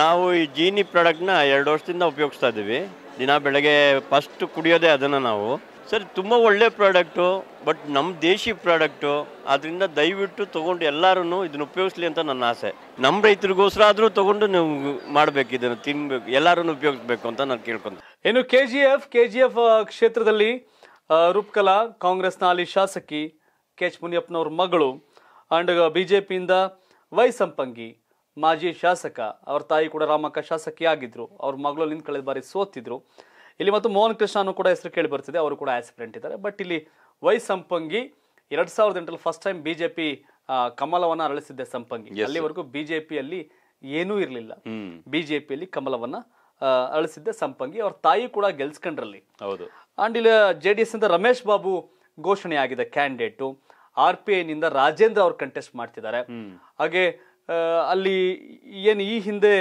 ನಾವು ಈ ಜೀನಿ ಪ್ರಾಡಕ್ಟ್ನ ಎರಡು ವರ್ಷದಿಂದ ಉಪಯೋಗಿಸ್ತಾ ಇದ್ದೀವಿ ದಿನ ಬೆಳಗ್ಗೆ ಫಸ್ಟ್ ಕುಡಿಯೋದೇ ಅದನ್ನು ನಾವು ಸರ್ ತುಂಬ ಒಳ್ಳೆ ಪ್ರಾಡಕ್ಟು ಬಟ್ ನಮ್ಮ ದೇಶಿ ಪ್ರಾಡಕ್ಟು ಅದರಿಂದ ದಯವಿಟ್ಟು ತೊಗೊಂಡು ಎಲ್ಲರೂ ಇದನ್ನು ಉಪಯೋಗಿಸ್ಲಿ ಅಂತ ನನ್ನ ಆಸೆ ನಮ್ಮ ರೈತರಿಗೋಸ್ಕರ ಆದರೂ ತೊಗೊಂಡು ನೀವು ಮಾಡಬೇಕು ಇದನ್ನು ತಿನ್ಬೇಕು ಎಲ್ಲರೂ ಉಪಯೋಗಿಸ್ಬೇಕು ಅಂತ ನಾನು ಕೇಳ್ಕೊಂತ ಇನ್ನು K G F K G F ಕ್ಷೇತ್ರದಲ್ಲಿ ರೂಪ್ಕಲಾ ಕಾಂಗ್ರೆಸ್ನ ಅಲ್ಲಿ ಶಾಸಕಿ ಕೆ ಎಚ್ ಮುನಿಯಪ್ಪನವ್ರ ಮಗಳು ಅಂಡ್ ಬಿ ಜೆ ಪಿಯಿಂದ ವೈ ಸಂಪಂಗಿ ಮಾಜಿ ಶಾಸಕ ಅವ್ರ ತಾಯಿ ಕೂಡ ರಾಮಕ್ಕ ಶಾಸಕಿಯಾಗಿದ್ರು ಅವ್ರ ಮಗಳು ಕಳೆದ ಬಾರಿ ಸೋತಿದ್ರು ಇಲ್ಲಿ ಮತ್ತು ಮೋಹನ್ ಕೃಷ್ಣ ಕೂಡ ಹೆಸರು ಕೇಳಿ ಬರ್ತಿದೆ ಅವರು ಕೂಡ ಆಸ್ಪಿರೆಂಟ್ ಇದ್ದಾರೆ ಬಟ್ ಇಲ್ಲಿ ವೈ ಸಂಪಂಗಿ ಎರಡ್ ಸಾವಿರದ ಎಂಟರಲ್ಲಿ ಫಸ್ಟ್ ಟೈಮ್ ಬಿಜೆಪಿ ಕಮಲವನ್ನ ಅರಳಿಸಿದ್ದೆ ಸಂಪಂಗಿ ಅಲ್ಲಿವರೆಗೂ ಬಿಜೆಪಿಯಲ್ಲಿ ಏನೂ ಇರಲಿಲ್ಲ ಬಿಜೆಪಿಯಲ್ಲಿ ಕಮಲವನ್ನ ಅಳಿಸಿದ್ದೆ ಸಂಪಂಗಿ ಅವ್ರ ತಾಯಿ ಕೂಡ ಗೆಲ್ಸ್ಕೊಂಡ್ರಲ್ಲಿ ಹೌದು ಅಂಡ್ ಇಲ್ಲಿ ಜೆ ಡಿ ಎಸ್ ಇಂದ ರಮೇಶ್ ಬಾಬು ಘೋಷಣೆ ಆಗಿದೆ ಕ್ಯಾಂಡಿಡೇಟು ಆರ್ ಪಿ ನಿಂದ ರಾಜೇಂದ್ರ ಅವರು ಕಂಟೆಸ್ಟ್ ಮಾಡ್ತಿದ್ದಾರೆ ಹಾಗೆ ಅಲ್ಲಿ ಏನು ಈ ಹಿಂದೆ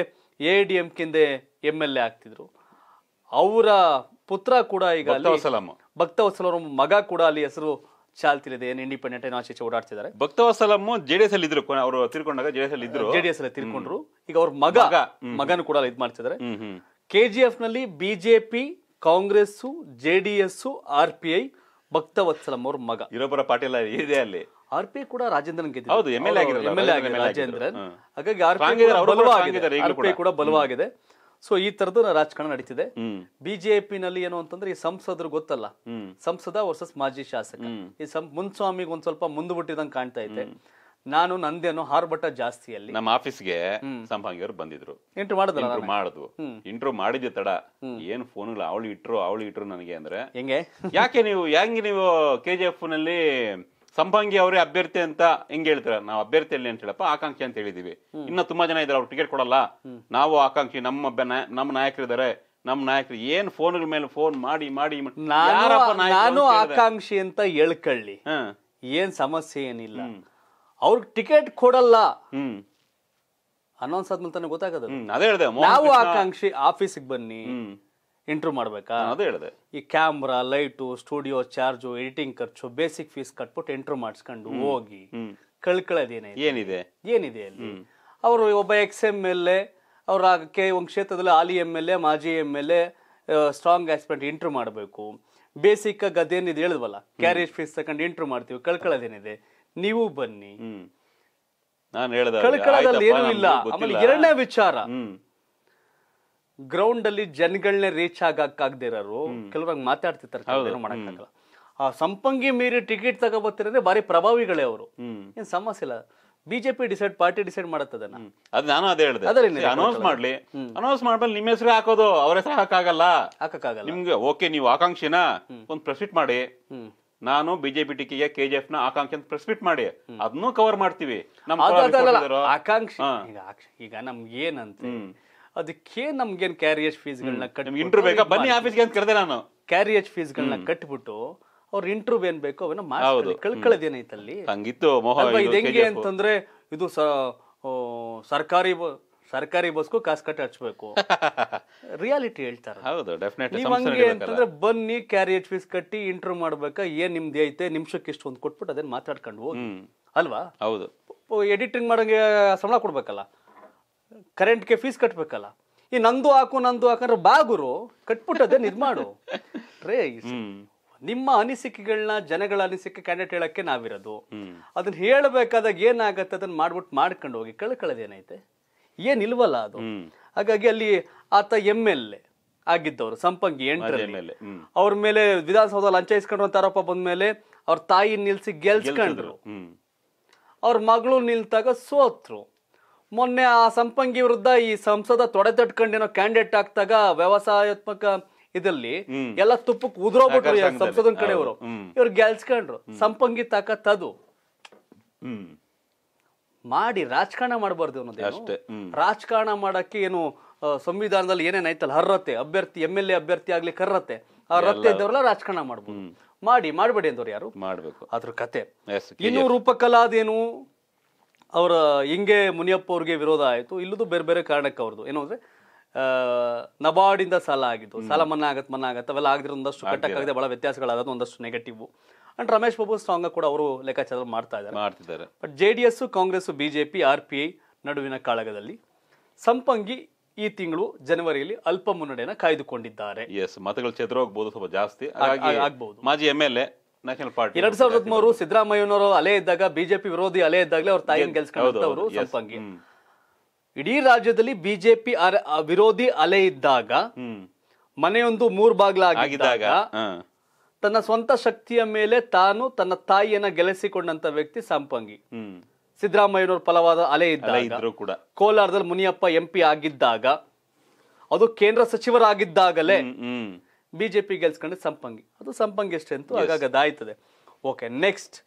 ಎ ಡಿ ಎಂ ಕಿಂದೆ ಎಮ್ ಎಲ್ ಎ ಆಗ್ತಿದ್ರು ಅವರ ಪುತ್ರ ಕೂಡ ಈಗ ಭಕ್ತವತ್ಸಲಂ ಮಗ ಕೂಡ ಅಲ್ಲಿ ಹೆಸರು ಚಾಲ್ತಿಲಿದೆ ಏನು ಇಂಡಿಪೆಂಡೆಂಟ್ ಏನು ಆಚೆ ಓಡಾಡ್ತಿದ್ದಾರೆ ಭಕ್ತವತ್ಸಲಂ ಜೆಡಿಎಸ್ ಅಲ್ಲಿ ಇದ್ರು ಅವರು ತಿರ್ಕೊಂಡಾಗ ಜೆಡಿಎಸ್ ಅಲ್ಲಿ ಇದ್ರು ಜೆಡಿಎಸ್ ಅಲ್ಲಿ ತಿರ್ಕೊಂಡ್ರು ಈಗ ಅವ್ರ ಮಗ ಮಗನ ಕೂಡ ಅಲ್ಲಿ ಇದು ಮಾಡ್ತಿದ್ದಾರೆ ಕೆ ಜಿ ಎಫ್ ನಲ್ಲಿ BJP Congress JDS R P I Bhaktavatsalam ಅವ್ರ ಮಗ ಇರೋಬರ ಪಾಟೀಲ ಇದೆ ಅಲ್ಲಿ ಆರ್ ಪಿ ಕೂಡ ರಾಜೇಂದ್ರನ್ ಹೌದು ರಾಜೇಂದ್ರನ್ ಹಾಗಾಗಿ ಕೂಡ ಬಲವಾಗಿದೆ ಸೊ ಈ ತರದ್ದು ರಾಜಕಾರಣ ನಡೀತಿದೆ ಬಿಜೆಪಿ ನಲ್ಲಿ ಏನು ಅಂತಂದ್ರೆ ಈ ಸಂಸದರು ಗೊತ್ತಲ್ಲ ಸಂಸದ ವರ್ಸಸ್ ಮಾಜಿ ಶಾಸಕ ಈ ಮುನ್ಸ್ವಾಮಿಗೆ ಒಂದ್ ಸ್ವಲ್ಪ ಬಿಟ್ಟಿದಂಗೆ ಕಾಣ್ತಾ ಇದೆ ನಾನು ನಂದೇನು ಹಾರ್ಬಟ ಅಲ್ಲಿ ನಮ್ಮ ಆಫೀಸ್ಗೆ ಅವರು ಬಂದಿದ್ರು ಇಂಟ್ರು ಮಾಡಿದ್ರು ಮಾಡುದು ಇಂಟ್ರು ಮಾಡಿದ್ದೆ ತಡ ಏನು ಫೋನ್ ಅವಳು ಇಟ್ರು ಅವಳು ಇಟ್ರು ನನಗೆ ಅಂದ್ರೆ ಹೆಂಗೆ ಯಾಕೆ ನೀವು ಹೆಂಗೆ ನೀವು ಕೆ ಎಫ್ ನಲ್ಲಿ ಸಂಭಂಗಿ ಅವರೇ ಅಭ್ಯರ್ಥಿ ಅಂತ ಹೆಂಗ್ ಹೇಳ್ತಾರೆ ನಾವು ಅಭ್ಯರ್ಥಿ ಅಲ್ಲಿ ಅಂತ ಹೇಳಪ್ಪ ಆಕಾಂಕ್ಷಿ ಅಂತ ಹೇಳಿದೀವಿ ಇನ್ನ ತುಂಬಾ ಜನ ಇದಾರೆ ಅವ್ರು ಟಿಕೆಟ್ ಕೊಡಲ್ಲ ನಾವು ಆಕಾಂಕ್ಷಿ ನಮ್ಮ ನಮ್ಮ ಇದ್ದಾರೆ ನಮ್ಮ ನಾಯಕರು ಏನ್ ಫೋನ್ ಮೇಲೆ ಫೋನ್ ಮಾಡಿ ಮಾಡಿ ನಾನು ಆಕಾಂಕ್ಷಿ ಅಂತ ಹೇಳ್ಕೊಳ್ಳಿ ಏನ್ ಸಮಸ್ಯೆ ಏನಿಲ್ಲ ಅವ್ರಿಗೆ ಟಿಕೆಟ್ ಕೊಡಲ್ಲ ಅನೌನ್ಸ್ ಆದ್ಮೇಲೆ ತಾನೇ ಗೊತ್ತಾಗದ ನಾವು ಆಕಾಂಕ್ಷಿ ಆಫೀಸಿಗೆ ಬನ್ನಿ ಇಂಟ್ರೂ ಮಾಡಬೇಕಾ ಅದೇ ಹೇಳಿದೆ ಈ camera light studio charge editing ಖರ್ಚು ಬೇಸಿಕ್ ಫೀಸ್ ಕಟ್ಬಿಟ್ಟು ಇಂಟ್ರೂ ಮಾಡಿಸ್ಕೊಂಡು ಹೋಗಿ ಕಳ್ಕೊಳ್ಳೋದೇನೆ ಏನಿದೆ ಏನಿದೆ ಅಲ್ಲಿ ಅವರು ಒಬ್ಬ ಎಕ್ಸ್ ಎಮ್ ಎಲ್ ಎ ಒಂದು ಕ್ಷೇತ್ರದಲ್ಲಿ ಆಲಿ ಎಮ್ ಎಲ್ ಎ ಮಾಜಿ M L A strong aspect intro ಮಾಡಬೇಕು ಬೇಸಿಕ್ ಆಗಿ ಅದೇನಿದೆ ಹೇಳಿದ್ವಲ್ಲ ಕ್ಯಾರೇಜ್ ಫೀಸ್ ತಗೊಂಡು ಇಂಟ್ರೂ ಮಾಡ್ತೀವಿ ಕಳ್ಕೊಳ್ಳೋದೇನಿದೆ ನೀವು ಬನ್ನಿ ನಾನು ಕಳ್ಕೊಳ್ಳೋದಲ್ಲಿ ಏನೂ ಇಲ್ಲ ಆಮೇಲೆ ಎರಡನೇ ವಿಚಾರ ಗ್ರೌಂಡ್ ಅಲ್ಲಿ ಜನಗಳನ್ನೇ ರೀಚ್ ಆಗಕ್ಕಾಗದೇ ಇರೋರು ಕೆಲವ್ರಂಗ್ ಮಾತಾಡ್ತಿರ್ತಾರೆ ಆ ಸಂಪಂಗಿ ಮೀರಿ ಟಿಕೆಟ್ ತಗೋಬತ್ತಿರೋದೇ ಬಾರಿ ಪ್ರಭಾವಿಗಳೇ ಅವರು ಏನ್ ಸಮಸ್ಯೆ ಇಲ್ಲ ಬಿಜೆಪಿ ಡಿಸೈಡ್ ಪಾರ್ಟಿ ಡಿಸೈಡ್ ಮಾಡತ್ತದನ್ನ ಅದ್ ನಾನು ಅದೇ ಹೇಳಿದೆ ಅನೌನ್ಸ್ ಮಾಡ್ಲಿ ಅನೌನ್ಸ್ ಮಾಡ್ಮೇಲೆ ನಿಮ್ಮ ಹೆಸರು ಹಾಕೋದು ಅವ್ರ ಹೆಸರು ಹಾಕಾಗಲ್ಲ ಹಾಕಕ್ಕಾಗಲ್ಲ ನಿಮ್ಗೆ ಓಕೆ ನೀವು ಆಕಾಂಕ್ಷಿನ ಒಂದ್ ಪ್ರೆಸಿಟ್ ಮಾಡಿ ನಾನು ಬಿಜೆಪಿ ಟಿಕೆಗೆ ಕೆಜಿಎಫ್ ನ ಆಕಾಂಕ್ಷೆ ಅಂತ ಮಾಡಿ ಅದನ್ನು ಕವರ್ ಮಾಡ್ತೀವಿ ನಮ್ಮ ಆಕಾಂಕ್ಷಿ ಈಗ ನಮ್ಗೆ ಏನಂತ ಅದಕ್ಕೆ ನಮ್ಗೇನ್ ಕ್ಯಾರಿಯೇಜ್ ಫೀಸ್ಗಳನ್ನ ಕಟ್ ಇಂಟ್ರೂ ಬೇಕಾ ಬನ್ನಿ ಆಫೀಸ್ಗೆ ಅಂತ ಕರೆದೆ ನಾನು ಕ್ಯಾರಿಯೇಜ್ ಫೀಸ್ಗಳನ್ನ ಕಟ್ಬಿಟ್ಟು ಅವ್ರ ಇಂಟ್ರೂ ಏನ್ ಬೇಕು ಅವನ್ನ ಮಾಡಿ ಅಲ್ಲಿ ಹಂಗಿತ್ತು ಇದು ಹೆಂಗೆ ಅಂತಂದ್ರೆ ಇದು ಸರ್ಕಾರಿ ಸರ್ಕಾರಿ ಬಸ್ಗೂ ಕಾಸು ಕಟ್ಟಿ ಹಚ್ಬೇಕು ರಿಯಾಲಿಟಿ ಹೇಳ್ತಾರೆ ಹೌದು ನೀವು ಹಂಗೆ ಅಂತಂದ್ರೆ ಬನ್ನಿ ಕ್ಯಾರಿಯರ್ ಫೀಸ್ ಕಟ್ಟಿ ಇಂಟರ್ವ್ಯೂ ಮಾಡ್ಬೇಕಾ ಏನ್ ನಿಮ್ದು ಐತೆ ನಿಮಿಷಕ್ಕೆ ಇಷ್ಟು ಒಂದು ಕೊಟ್ಬಿಟ್ಟು ಅದನ್ನ ಮಾತಾಡ್ಕೊಂಡು ಹೋಗಿ ಅಲ್ವಾ ಹೌದು ಎಡಿಟಿಂಗ್ ಮಾಡೋಂಗೆ ಸಂಬಳ ಕೊಡ್ಬೇಕಲ್ಲ ಕರೆಂಟ್ಗೆ ಫೀಸ್ ಕಟ್ಬೇಕಲ್ಲ ಈ ನಂದು ಹಾಕು ನಂದು ಹಾಕಂದ್ರೆ ಬಾಗುರು ಕಟ್ಬಿಟ್ಟದೆ ನಿರ್ಮಾಡು ರೇ ನಿಮ್ಮ ಅನಿಸಿಕೆಗಳನ್ನ ಜನಗಳ ಅನಿಸಿಕೆ ಕ್ಯಾಂಡಿಡೇಟ್ ಹೇಳಕ್ಕೆ ನಾವಿರೋದು ಅದನ್ನ ಹೇಳಬೇಕಾದಾಗ ಏನಾಗತ್ತೆ ಅದನ್ನ ಮಾಡ್ಬಿಟ್ಟು ಮಾಡ್ಕೊಂಡು ಹೋಗಿ ಏನ್ ಏನಿಲ್ವಲ್ಲ ಅದು ಹಾಗಾಗಿ ಅಲ್ಲಿ ಆತ ಎಮ್ ಎಲ್ ಎ ಆಗಿದ್ದವರು ಸಂಪಂಗಿ ಎಂಟರಲ್ಲಿ ಅವ್ರ ಮೇಲೆ ವಿಧಾನಸೌಧ ಲಂಚ ಇಸ್ಕೊಂಡು ಆರೋಪ ಬಂದ್ಮೇಲೆ ಅವ್ರ ತಾಯಿ ನಿಲ್ಸಿ ಗೆಲ್ಸ್ಕೊಂಡ್ರು ಅವ್ರ ಮಗಳು ನಿಲ್ತಾಗ ಸೋತ್ರು ಮೊನ್ನೆ ಆ ಸಂಪಂಗಿ ವಿರುದ್ಧ ಈ ಸಂಸದ ತೊಡೆ ತಟ್ಕೊಂಡಿರೋ ಕ್ಯಾಂಡಿಡೇಟ್ ಆಗ್ತಾಗ ವ್ಯವಸಾಯಾತ್ಮಕ ಇದರಲ್ಲಿ ಎಲ್ಲ ತುಪ್ಪಕ್ಕೆ ಉದ್ರೋಗ್ಬಿಟ್ರು ಸಂಸದನ್ ಕಡೆಯವರು ಇವ್ರು ಗೆಲ್ಸ್ಕೊಂಡ್ರು ಸಂಪಂಗಿ ಅದು ಮಾಡಿ ರಾಜಕಾರಣ ಮಾಡಬಾರ್ದು ಅಷ್ಟೇ ರಾಜಕಾರಣ ಮಾಡಕ್ಕೆ ಏನು ಸಂವಿಧಾನದಲ್ಲಿ ಏನೇನ್ ಐತಲ್ಲ ಹರ್ರತೆ ಅಭ್ಯರ್ಥಿ ಎಂ ಎಲ್ ಎ ಅಭ್ಯರ್ಥಿ ಆಗ್ಲಿ ಕರ್ರತೆ ಆ ರತ್ತೆ ಇದ್ದವ್ರಲ್ಲ ರಾಜಕಾರಣ ಮಾಡ್ಬೋದು ಮಾಡಿ ಮಾಡಬೇಡಿ ಅಂದವ್ರು ಯಾರು ಮಾಡ್ಬೇಕು ಅದ್ರ ಕತೆ ಇನ್ನು ರೂಪಕಲಾದೇನು ಅವರ ಹಿಂಗೆ ಮುನಿಯಪ್ಪ ಅವ್ರಿಗೆ ವಿರೋಧ ಆಯಿತು ಇಲ್ಲದು ಬೇರೆ ಬೇರೆ ಕಾರಣಕ್ಕೆ ಅವ್ರದ್ದು ಏನು ಅಂದರೆ ನಬಾರ್ಡಿಂದ ಸಾಲ ಆಗಿದ್ದು ಸಾಲ ಮನ್ನಾ ಆಗತ್ತೆ ಮನ್ನಾ ಆಗತ್ತೆ ಅವೆಲ್ಲ ಆಗದಿರೋ ಒಂದಷ್ಟು ಕಟ್ಟಕ್ಕಾಗದೆ ಭಾಳ ವ್ಯತ್ಯಾಸಗಳಾಗೋದು ಒಂದಷ್ಟು negative and Ramesh Babu strong ಕೂಡ ಅವರು ಲೆಕ್ಕಾಚಾರ ಮಾಡ್ತಾ ಇದ್ದಾರೆ ಮಾಡ್ತಿದ್ದಾರೆ but J D S Congress BJP R P I ನಡುವಿನ ಕಾಳಗದಲ್ಲಿ ಸಂಪಂಗಿ ಈ ತಿಂಗಳು ಜನವರಿಯಲ್ಲಿ ಅಲ್ಪ ಮುನ್ನಡೆಯನ್ನು ಕಾಯ್ದುಕೊಂಡಿದ್ದಾರೆ ಎಸ್ ಮತಗಳು ಚದುರೋಗ್ಬೋದು ಸ್ವಲ್ಪ ಜಾಸ್ತಿ ಆಗ್ಬಹುದು ಮಾಜಿ M L A national party ಎರಡ್ ಸಾವಿರದ ಹದಿಮೂರು ಸಿದ್ದರಾಮಯ್ಯನವರು ಅಲೆ ಇದ್ದಾಗ ಬಿಜೆಪಿ ವಿರೋಧಿ ಅಲೆ ಇದ್ದಾಗಲೇ ಅವ್ರ ತಾಯಿ ಗೆಲ್ಸ್ಕೊಂಡವರು ಸಂಪಂಗಿ ಇಡೀ ರಾಜ್ಯದಲ್ಲಿ ಬಿಜೆಪಿ ವಿರೋಧಿ ಅಲೆ ಇದ್ದಾಗ ಮನೆಯೊಂದು ಮೂರ್ ಬಾಗ್ಲಾಗಿದ್ದಾಗ ತನ್ನ ಸ್ವಂತ ಶಕ್ತಿಯ ಮೇಲೆ ತಾನು ತನ್ನ ತಾಯಿಯನ್ನ ಗೆಲ್ಲಿಸಿಕೊಂಡಂತ ವ್ಯಕ್ತಿ ಸಂಪಂಗಿ ಸಿದ್ದರಾಮಯ್ಯನವರು ಫಲವಾದ ಅಲೆ ಇದ್ದಾಗ ಕೂಡ ಕೋಲಾರದಲ್ಲಿ ಮುನಿಯಪ್ಪ ಎಂಪಿ ಆಗಿದ್ದಾಗ ಅದು ಕೇಂದ್ರ ಸಚಿವರಾಗಿದ್ದಾಗಲೇ ಬಿ ಜೆ ಪಿ ಗೆಲ್ಸ್ಕೊಂಡ್ರೆ ಸಂಪಂಗಿ ಅದು ಸಂಪಂಗಿ ಅಂತೂ ಆಗಾಗ ಅದಾಯ್ತದೆ ಓಕೆ ನೆಕ್ಸ್ಟ್